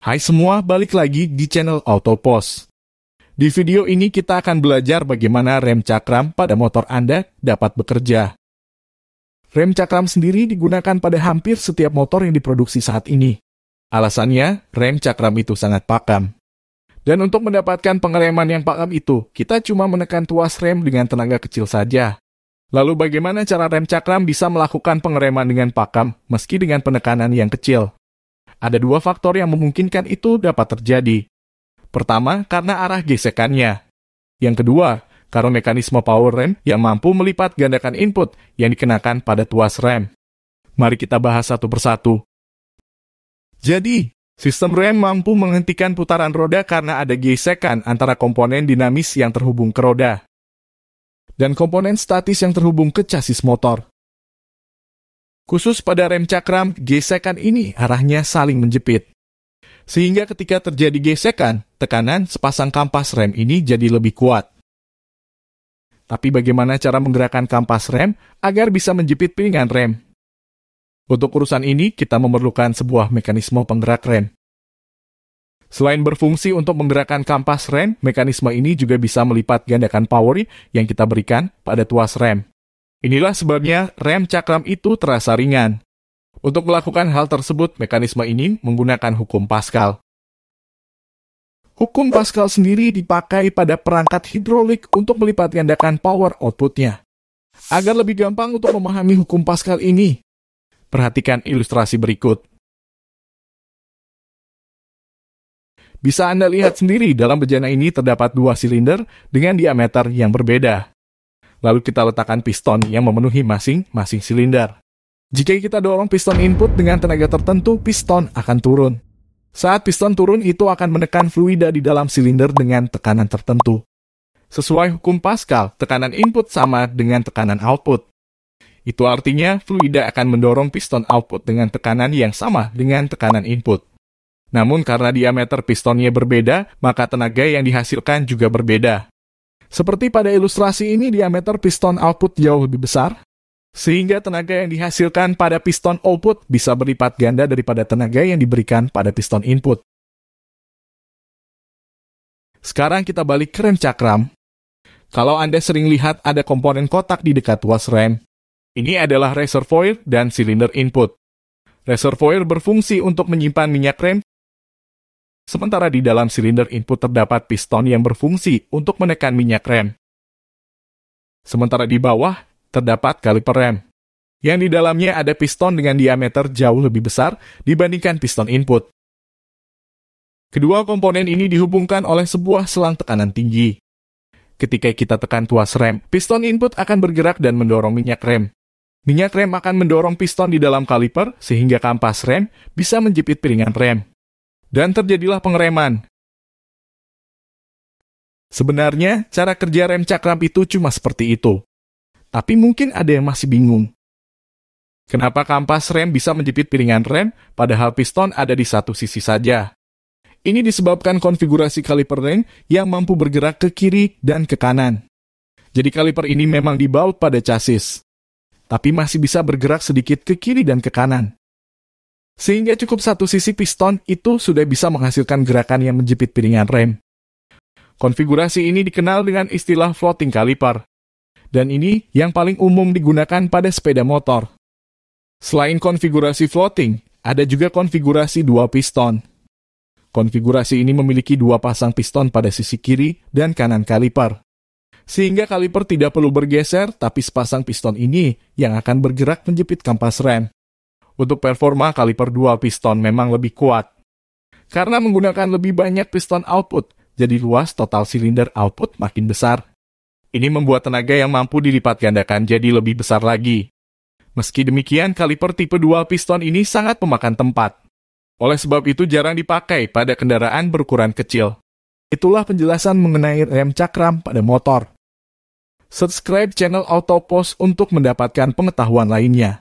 Hai semua, balik lagi di channel Autopos. Di video ini kita akan belajar bagaimana rem cakram pada motor Anda dapat bekerja. Rem cakram sendiri digunakan pada hampir setiap motor yang diproduksi saat ini. Alasannya, rem cakram itu sangat pakam. Dan untuk mendapatkan pengereman yang pakam itu, kita cuma menekan tuas rem dengan tenaga kecil saja. Lalu bagaimana cara rem cakram bisa melakukan pengereman dengan pakam meski dengan penekanan yang kecil? Ada dua faktor yang memungkinkan itu dapat terjadi. Pertama, karena arah gesekannya. Yang kedua, karena mekanisme power rem yang mampu melipat gandakan input yang dikenakan pada tuas rem. Mari kita bahas satu persatu. Jadi, sistem rem mampu menghentikan putaran roda karena ada gesekan antara komponen dinamis yang terhubung ke roda dan komponen statis yang terhubung ke chassis motor. Khusus pada rem cakram, gesekan ini arahnya saling menjepit. Sehingga ketika terjadi gesekan, tekanan sepasang kampas rem ini jadi lebih kuat. Tapi bagaimana cara menggerakkan kampas rem agar bisa menjepit piringan rem? Untuk urusan ini, kita memerlukan sebuah mekanisme penggerak rem. Selain berfungsi untuk menggerakkan kampas rem, mekanisme ini juga bisa melipat gandakan power yang kita berikan pada tuas rem. Inilah sebabnya rem cakram itu terasa ringan. Untuk melakukan hal tersebut, mekanisme ini menggunakan hukum Pascal. Hukum Pascal sendiri dipakai pada perangkat hidrolik untuk melipat gandakan power outputnya. Agar lebih gampang untuk memahami hukum Pascal ini, perhatikan ilustrasi berikut. Bisa Anda lihat sendiri dalam bejana ini terdapat dua silinder dengan diameter yang berbeda. Lalu kita letakkan piston yang memenuhi masing-masing silinder. Jika kita dorong piston input dengan tenaga tertentu, piston akan turun. Saat piston turun, itu akan menekan fluida di dalam silinder dengan tekanan tertentu. Sesuai hukum Pascal, tekanan input sama dengan tekanan output. Itu artinya fluida akan mendorong piston output dengan tekanan yang sama dengan tekanan input. Namun karena diameter pistonnya berbeda, maka tenaga yang dihasilkan juga berbeda. Seperti pada ilustrasi ini, diameter piston output jauh lebih besar, sehingga tenaga yang dihasilkan pada piston output bisa berlipat ganda daripada tenaga yang diberikan pada piston input. Sekarang kita balik ke rem cakram. Kalau Anda sering lihat ada komponen kotak di dekat was rem, ini adalah reservoir dan silinder input. Reservoir berfungsi untuk menyimpan minyak rem sementara di dalam silinder input terdapat piston yang berfungsi untuk menekan minyak rem. Sementara di bawah, terdapat kaliper rem, yang di dalamnya ada piston dengan diameter jauh lebih besar dibandingkan piston input. Kedua komponen ini dihubungkan oleh sebuah selang tekanan tinggi. Ketika kita tekan tuas rem, piston input akan bergerak dan mendorong minyak rem. Minyak rem akan mendorong piston di dalam kaliper sehingga kampas rem bisa menjepit piringan rem dan terjadilah pengereman. Sebenarnya, cara kerja rem cakram itu cuma seperti itu. Tapi mungkin ada yang masih bingung. Kenapa kampas rem bisa menjepit piringan rem, padahal piston ada di satu sisi saja? Ini disebabkan konfigurasi kaliper rem yang mampu bergerak ke kiri dan ke kanan. Jadi kaliper ini memang dibaut pada chassis, tapi masih bisa bergerak sedikit ke kiri dan ke kanan sehingga cukup satu sisi piston itu sudah bisa menghasilkan gerakan yang menjepit piringan rem. Konfigurasi ini dikenal dengan istilah floating caliper, dan ini yang paling umum digunakan pada sepeda motor. Selain konfigurasi floating, ada juga konfigurasi dua piston. Konfigurasi ini memiliki dua pasang piston pada sisi kiri dan kanan kaliper. Sehingga kaliper tidak perlu bergeser, tapi sepasang piston ini yang akan bergerak menjepit kampas rem. Untuk performa kaliper dual piston memang lebih kuat. Karena menggunakan lebih banyak piston output, jadi luas total silinder output makin besar. Ini membuat tenaga yang mampu dilipat gandakan jadi lebih besar lagi. Meski demikian, kaliper tipe dual piston ini sangat memakan tempat. Oleh sebab itu jarang dipakai pada kendaraan berukuran kecil. Itulah penjelasan mengenai rem cakram pada motor. Subscribe channel AutoPost untuk mendapatkan pengetahuan lainnya.